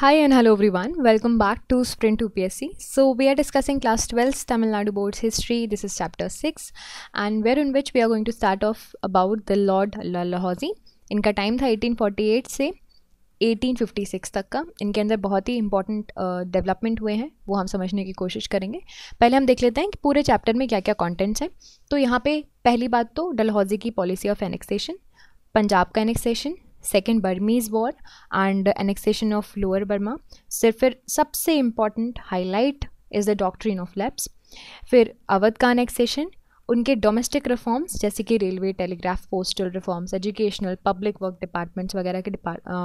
Hi and hello everyone. Welcome back to Sprint UPSC. So we are discussing class 12's Tamil Nadu Board's history. This is chapter 6 and where in which we are going to start off about the Lord Dalhousie. इनका time था 1848 से 1856 तक का इनके अंदर बहुत ही important development हुए हैं वो हम समझने की कोशिश करेंगे पहले हम देख लेते हैं कि पूरे चैप्टर में क्या क्या कॉन्टेंट्स हैं तो यहाँ पे पहली बात तो डलहौजी की पॉलिसी ऑफ एनेक्सेशन पंजाब का annexation second Burmese war and annexation of lower Burma सिर्फ फिर सबसे important highlight is the doctrine of lapse फिर अवध का अनेक्सेशन उनके डोमेस्टिक रिफॉर्म्स जैसे कि railway telegraph postal reforms educational public work departments वगैरह के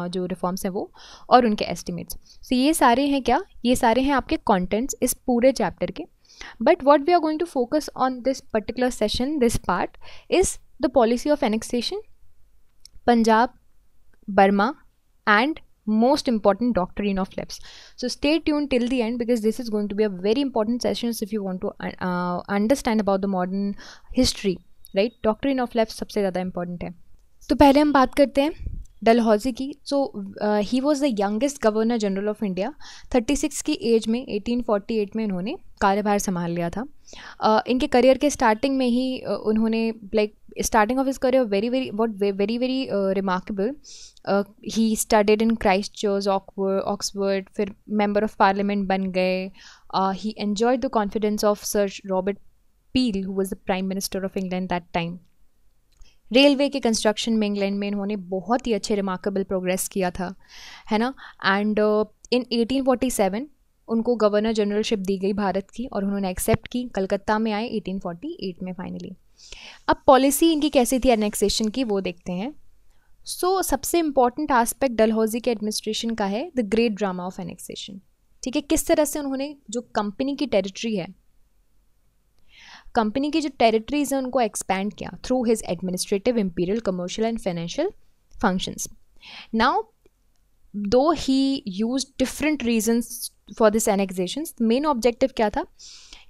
जो रिफॉर्म्स हैं वो और उनके एस्टिमेट्स सो so, ये सारे हैं क्या ये सारे हैं आपके कॉन्टेंट्स इस पूरे चैप्टर के but what we are going to focus on this particular session this part is the policy of annexation Punjab Burma, and most important doctrine of labs so stay tuned till the end because this is going to be a very important sessions if you want to uh, understand about the modern history right doctrine of lapse सबसे ज़्यादा important है तो पहले हम बात करते हैं Dalhousie की so he was the youngest governor general of India 36 की एज में 1848 में इन्होंने कार्यभार संभाल लिया था uh, इनके करियर के स्टार्टिंग में ही uh, उन्होंने like starting of his career very very what very very uh, remarkable uh, he studied in christchurch oxford oxford fir member of parliament ban gaye uh, he enjoyed the confidence of sir robert peel who was the prime minister of england that time railway के construction में England में इन्होंने बहुत ही अच्छे remarkable progress किया था है ना एंड इन 1847 उनको गवर्नर जनरलशिप दी गई भारत की और उन्होंने एक्सेप्ट की कलकत्ता में आए 1848 में फाइनली अब पॉलिसी इनकी कैसी थी एनेक्सेशन की वो देखते हैं सो so, सबसे इम्पॉर्टेंट आस्पेक्ट डलहौजी के एडमिनिस्ट्रेशन का है the great drama of annexation ठीक है किस तरह से उन्होंने जो कंपनी की टेरिटरी है कंपनी की जो टेरिटरीज है उनको एक्सपैंड किया through his administrative imperial commercial and financial functions now though he use different reasons for this annexation main objective क्या था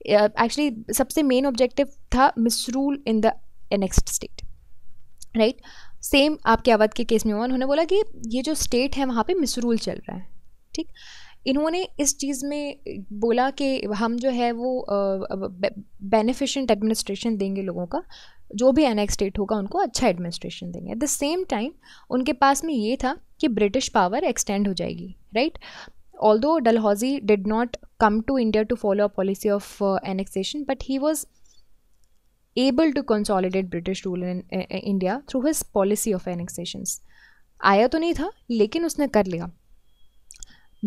एक्चुअली uh, सबसे मेन ऑब्जेक्टिव था misrule in the next state right same आपके अवध के case में हुआ उन्होंने बोला कि ये जो स्टेट है वहाँ पे मिसरूल चल रहा है ठीक इन्होंने इस चीज़ में बोला कि हम जो है वो बेनिफिशेंट एडमिनिस्ट्रेशन देंगे लोगों का जो भी एनेक्स स्टेट होगा उनको अच्छा एडमिनिस्ट्रेशन देंगे एट द सेम टाइम उनके पास में ये था कि ब्रिटिश पावर एक्सटेंड हो जाएगी right although Dalhousie did not come to India to follow a policy of uh, annexation, but he was able to consolidate British rule in in, in India through his policy of annexations. आया तो नहीं था लेकिन उसने कर लिया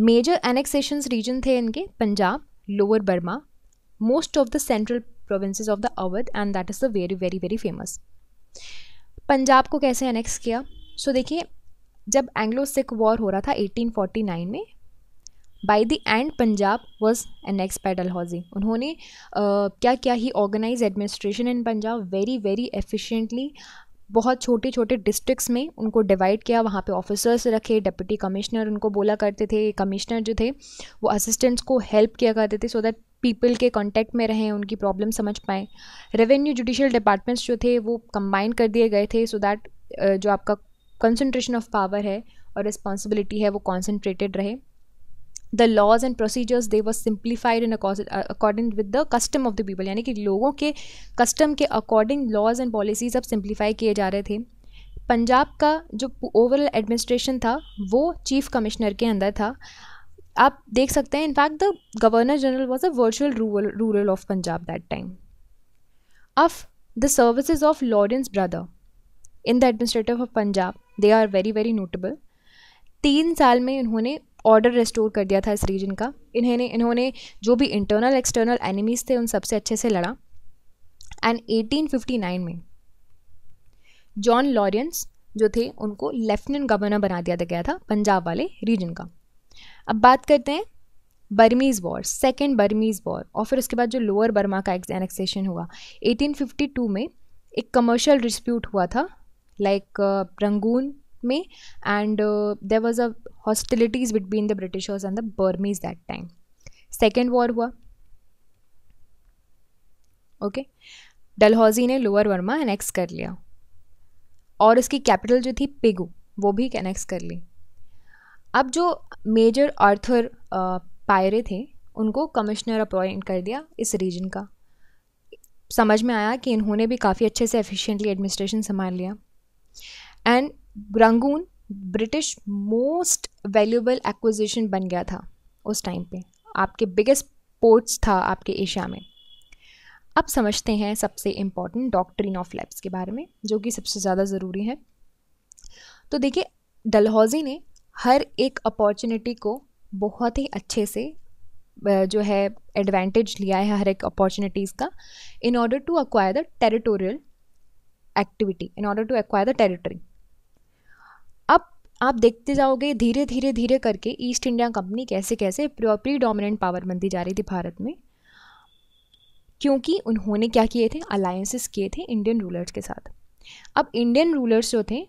major annexation reason थे इनके Punjab lower Burma most of the central provinces of the Awadh and that is the very very very famous Punjab को कैसे एनेक्स किया सो so, देखिए जब एंग्लो सिख वॉर हो रहा था 1849 में by the end Punjab was एक्स पैडल हॉजी उन्होंने uh, क्या क्या ही organise administration in Punjab very very efficiently बहुत छोटे छोटे डिस्ट्रिक्ट्स में उनको डिवाइड किया वहाँ पे ऑफिसर्स रखे डिप्टी कमिश्नर उनको बोला करते थे कमिश्नर जो थे वो असिस्टेंट्स को हेल्प किया करते थे सो दैट पीपल के कांटेक्ट में रहें उनकी प्रॉब्लम समझ पाएँ रेवेन्यू जुडिशियल डिपार्टमेंट्स जो थे वो कंबाइन कर दिए गए थे सो so दैट uh, जो आपका कंसनट्रेशन ऑफ पावर है और रिस्पॉन्सिबिलिटी है वो कॉन्सनट्रेटेड रहे the laws and procedures they were simplified in according with the custom of the people यानी कि लोगों के कस्टम के अकॉर्डिंग लॉज एंड पॉलिसीज अब सिंप्लीफाई किए जा रहे थे पंजाब का जो ओवरऑल एडमिनिस्ट्रेशन था वो चीफ कमिश्नर के अंदर था आप देख सकते हैं in fact the governor general was a virtual ruler ruler of Punjab that time of the services of Lawrence brother in the administrative of Punjab they are very very notable तीन साल में इन्होंने ऑर्डर रेस्टोर कर दिया था इस रीजन का इन्होंने इन्होंने जो भी इंटरनल एक्सटर्नल एनिमीज़ थे उन सबसे अच्छे से लड़ा एंड 1859 में जॉन लॉरेंस जो थे उनको लेफ्टिनेंट गवर्नर बना दिया गया था पंजाब वाले रीजन का अब बात करते हैं Burmese war second Burmese war और फिर उसके बाद जो लोअर बर्मा का एनेक्सेशन हुआ 1852 में एक कमर्शियल डिस्प्यूट हुआ था लाइक रंगून uh, में and there was a hostilities between the Britishers and the Burmese that time second war हुआ ओके डलहौजी ने लोअर वर्मा एनेक्स कर लिया और उसकी कैपिटल जो थी पिगू वो भी एनेक्स कर ली अब जो मेजर आर्थर पायरे थे उनको कमिश्नर अपॉइंट कर दिया इस रीजन का समझ में आया कि इन्होंने भी काफ़ी अच्छे से एफिशिएंटली एडमिनिस्ट्रेशन संभाल लिया and Rangoon British most valuable acquisition बन गया था उस टाइम पे आपके बिगेस्ट पोर्ट्स था आपके एशिया में अब समझते हैं सबसे इम्पॉर्टेंट डॉक्ट्रिन ऑफ लैब्स के बारे में जो कि सबसे ज़्यादा ज़रूरी है तो देखिए डलहौजी ने हर एक अपॉर्चुनिटी को बहुत ही अच्छे से जो है एडवांटेज लिया है हर एक अपॉर्चुनिटीज़ का in order to acquire the territorial activity in order to acquire the territory आप देखते जाओगे धीरे धीरे धीरे करके ईस्ट इंडिया कंपनी कैसे कैसे प्री डोमिनेंट पावर बनती जा रही थी भारत में क्योंकि उन्होंने क्या किए थे अलायंसेस किए थे इंडियन रूलर्स के साथ अब इंडियन रूलर्स जो थे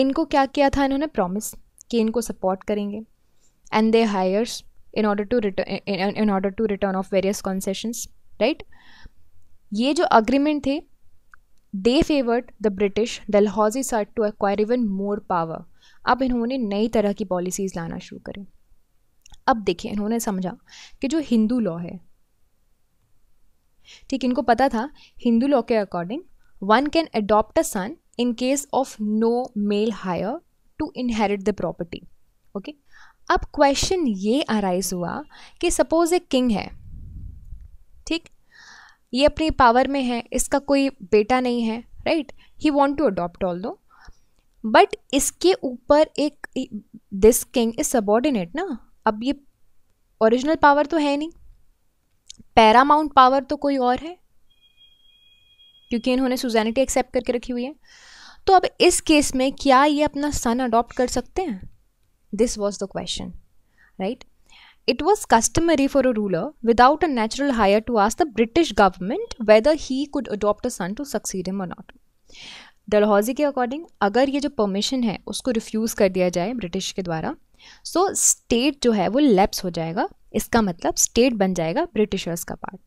इनको क्या किया था इन्होंने प्रॉमिस कि इनको सपोर्ट करेंगे and they heirs in order to return in order to return of various concessions right ये जो अग्रीमेंट थे they favoured the British Dalhousie sought to acquire even more power अब इन्होंने नई तरह की पॉलिसीज़ लाना शुरू करी अब देखिए इन्होंने समझा कि जो हिंदू लॉ है ठीक इनको पता था हिंदू लॉ के according one can adopt a son in case of no male heir to inherit the property okay अब क्वेश्चन ये अराइज हुआ कि सपोज ए किंग है ठीक ये अपनी पावर में है इसका कोई बेटा नहीं है right he want to adopt although but इसके ऊपर एक दिस किंग इज सबॉर्डिनेट ना अब ये ओरिजिनल पावर तो है नहीं पैरामाउंट पावर तो कोई और है क्योंकि इन्होंने सुजैनिटी एक्सेप्ट करके रखी हुई है तो अब इस केस में क्या ये अपना सन अडॉप्ट कर सकते हैं this was the question right It was customary for a ruler without a natural heir to ask the British government whether he could adopt a son to succeed him or not. Dalhousie के according अगर ये जो permission है उसको refuse कर दिया जाए British के द्वारा सो so स्टेट जो है वो लैप्स हो जाएगा इसका मतलब स्टेट बन जाएगा ब्रिटिशर्स का part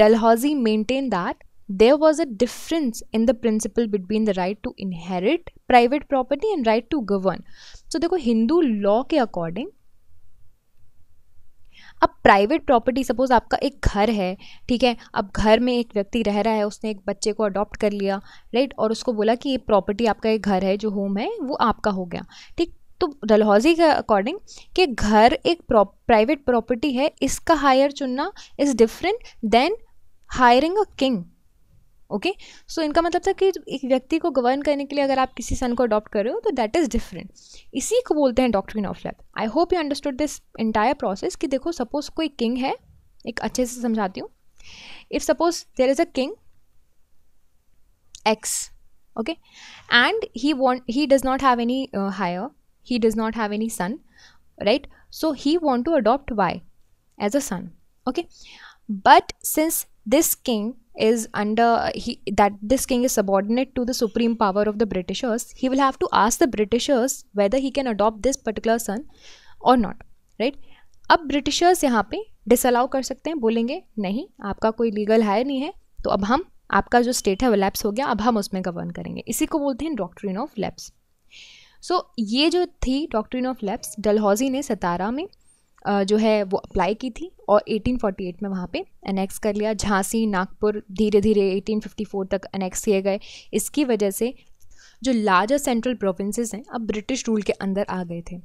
Dalhousie maintain that there was a difference in the principle between the right to inherit private property and right to govern so देखो हिंदू लॉ के अकॉर्डिंग अब प्राइवेट प्रॉपर्टी सपोज़ आपका एक घर है ठीक है अब घर में एक व्यक्ति रह रहा है उसने एक बच्चे को अडॉप्ट कर लिया राइट और उसको बोला कि ये प्रॉपर्टी आपका एक घर है जो होम है वो आपका हो गया ठीक तो डलहौजी के अकॉर्डिंग कि घर एक प्राइवेट प्रॉपर्टी है इसका हायर चुनना is different than hiring a king okay okay? So so, इनका मतलब था कि एक व्यक्ति को गवर्न करने के लिए अगर आप किसी सन को अडॉप्ट कर रहे हो तो दैट इज़ डिफरेंट इसी को बोलते हैं doctrine of lapse I hope you understood this entire process कि देखो सपोज कोई किंग है एक अच्छे से समझाती हूँ if suppose there is a king X okay and he want he does not have any heir he does not have any son right so he want to adopt Y as a son okay but since this king is under he, that this king is subordinate to the supreme power of the Britishers, he will have to ask the Britishers whether he can adopt this particular son or not, right? ab britishers yahan pe disallow kar sakte hain bolenge nahi aapka koi legal hai nahi hai to ab hum आपका जो state है वो lapse हो गया अब हम उसमें govern करेंगे इसी को बोलते हैं डॉक्ट्रिन ऑफ लैप्स सो ये जो थी डॉक्ट्रिन ऑफ लैप्स डलहौजी ने सतारा में जो है वो अप्लाई की थी और 1848 में वहाँ पे अनेक्स कर लिया झांसी नागपुर धीरे धीरे 1854 तक अनेक्स किए गए इसकी वजह से जो लार्जर सेंट्रल प्रोविंसेस हैं अब ब्रिटिश रूल के अंदर आ गए थे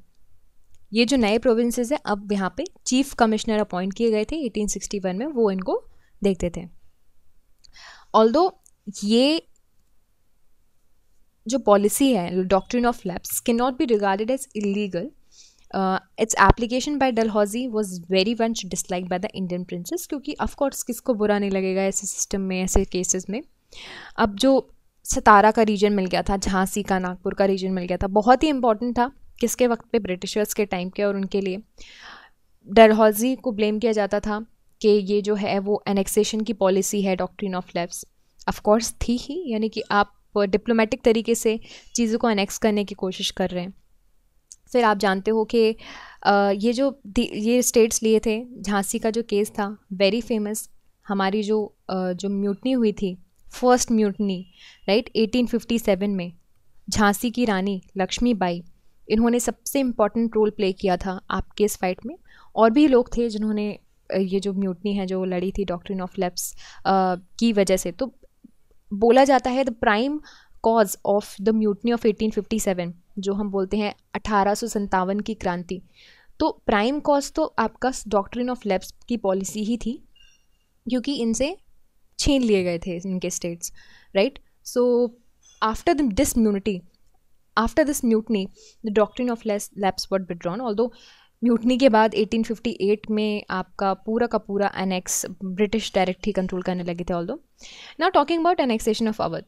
ये जो नए प्रोविंसेस हैं अब यहाँ पे चीफ कमिश्नर अपॉइंट किए गए थे 1861 में वो इनको देखते थे ऑल ये जो पॉलिसी है doctrine of lapse can not be regarded as illegal Uh, its application by Dalhousie was very much disliked by the Indian princes क्योंकि of course किसको बुरा नहीं लगेगा ऐसे सिस्टम में ऐसे केसेस में अब जो सतारा का रीजन मिल गया था झांसी का नागपुर का रीजन मिल गया था बहुत ही इंपॉर्टेंट था किसके वक्त पे ब्रिटिशर्स के टाइम के और उनके लिए डलहौजी को ब्लेम किया जाता था कि ये जो है वो एनेक्सेशन की पॉलिसी है डॉक्ट्रिन ऑफ लेफ्स ऑफकोर्स थी ही यानी कि आप डिप्लोमेटिक तरीके से चीज़ों को एनेक्स करने की कोशिश कर रहे हैं फिर आप जानते हो कि ये जो ये स्टेट्स लिए थे झांसी का जो केस था वेरी फेमस हमारी जो जो म्यूटनी हुई थी फर्स्ट म्यूटनी राइट 1857 में झांसी की रानी लक्ष्मीबाई इन्होंने सबसे इम्पॉर्टेंट रोल प्ले किया था आपके इस फाइट में और भी लोग थे जिन्होंने ये जो म्यूटनी है जो लड़ी थी डॉक्ट्रिन ऑफ लेप्स की वजह से तो बोला जाता है the prime cause of the mutiny of 1857 जो हम बोलते हैं अठारह की क्रांति तो प्राइम कॉज तो आपका डॉक्ट्रिन ऑफ लैब्स की पॉलिसी ही थी क्योंकि इनसे छीन लिए गए थे इनके states right so after the this mutiny after this mutiny the doctrine of less lapse was withdrawn although mutiny के बाद 1858 में आपका पूरा का पूरा एनेक्स ब्रिटिश डायरेक्ट ही कंट्रोल करने लगे थे although now talking about annexation of Awadh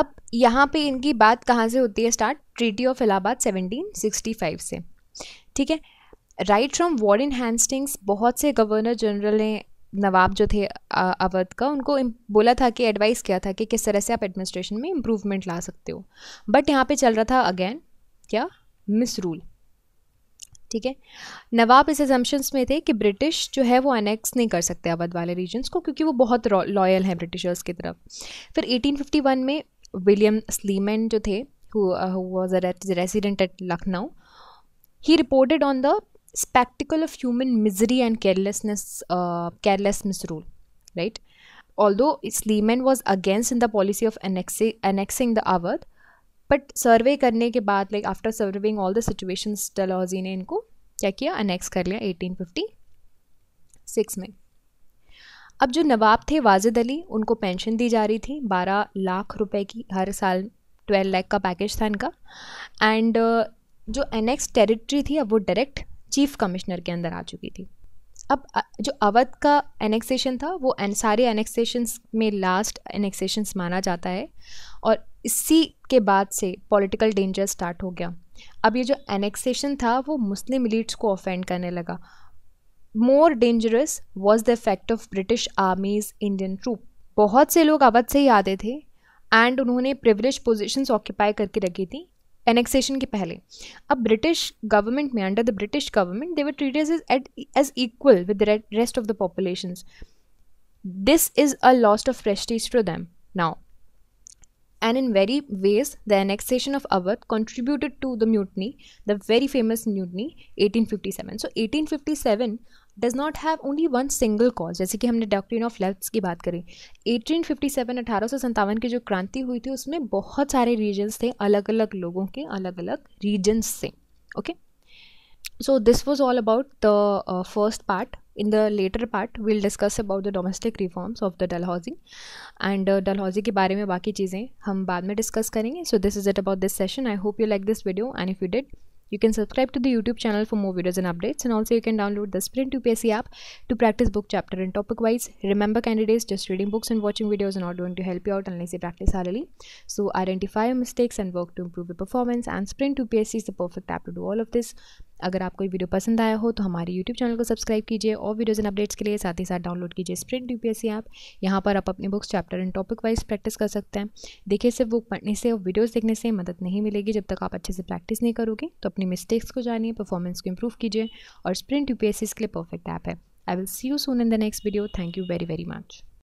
अब यहाँ पे इनकी बात कहाँ से होती है स्टार्ट ट्रीटी ऑफ इलाहाबाद 1765 से ठीक है right from Warren Hastings बहुत से गवर्नर जनरल ने नवाब जो थे अवध का उनको बोला था कि एडवाइस किया था कि किस तरह से आप एडमिनिस्ट्रेशन में इम्प्रूवमेंट ला सकते हो बट यहाँ पे चल रहा था अगेन क्या मिस रूल ठीक है नवाब इस एजम्पन्स में थे कि ब्रिटिश जो है वो अनेक्स नहीं कर सकते अवध वाले रीजन्स को क्योंकि वो बहुत लॉयल हैं ब्रिटिशर्स की तरफ फिर 1851 में विलियम स्लीमैन जो थे was at Lucknow he reported on the spectacle of human misery and carelessness careless misrule right although Sleeman was against in the policy of annexing the Awadh but survey करने के बाद like after serving all the situation Dalhousie ने इनको क्या किया annex कर लिया 1856 में अब जो नवाब थे वाजिद अली उनको पेंशन दी जा रही थी 12 लाख रुपए की हर साल 12 लाख का पैकेज था इनका एंड uh, जो एनेक्स टेरिटरी थी अब वो डायरेक्ट चीफ कमिश्नर के अंदर आ चुकी थी अब जो अवध का एनेक्सेशन था वो सारे एनेक्सेशंस में लास्ट एनेक्सेशन माना जाता है और इसी के बाद से पॉलिटिकल डेंजर स्टार्ट हो गया अब ये जो एनेक्सेशन था वो मुस्लिम लीड्स को ऑफेंड करने लगा more dangerous was the effect of British armies Indian troop बहुत से लोग अवध से ही आते थे एंड उन्होंने प्रिवलेज पोजिशंस ऑक्यूपाई करके रखी थी annexation के पहले अब ब्रिटिश गवर्नमेंट में under the British government they were treated as as equal with the rest of the populations this is a lost of prestige to them now and in very ways the annexation of Awadh contributed to the mutiny, the very famous mutiny 1857. So 1857 does not have only one single cause जैसे कि हमने doctrine of left की बात करी eighteen fifty seven अठारह सौ सत्तावन की जो क्रांति हुई थी उसमें बहुत सारे रीजन्स थे अलग अलग लोगों के अलग अलग रीजन्स से okay so this was all about the first part in the later part will discuss about the domestic reforms of the Dal Dalhousie and Dal Dalhousie के बारे में बाकी चीज़ें हम बाद में डिस्कस करेंगे so this is it about this session I hope you like this video and if you did You can subscribe to the YouTube channel for more videos and updates and also you can download the Sprint UPSC app to practice book chapter and topic wise. Remember candidates, just reading books and watching videos are not going to help you out unless you practice thoroughly. So identify your mistakes and work to improve your performance and Sprint UPSC is the perfect app to do all of this. अगर आपको ये video पसंद आया हो तो हमारे YouTube channel को subscribe कीजिए और वीडियोज़ एंड अपडेट्स के लिए साथ ही साथ डाउनलोड कीजिए स्प्रिंट यू पी ऐप यहाँ पर आप अपने books chapter and topic wise practice कर सकते हैं देखिए सिर्फ बुक पढ़ने से और वीडियोज़ देखने से मदद नहीं मिलेगी जब तक आप अच्छे से प्रैक्टिस नहीं करोगे तो अपनी मिस्टेक्स को जानिए परफॉर्मेंस को इम्प्रूव कीजिए और स्प्रिंट यूपीएससी इसके लिए परफेक्ट ऐप है I will see you soon in the next video thank you very very much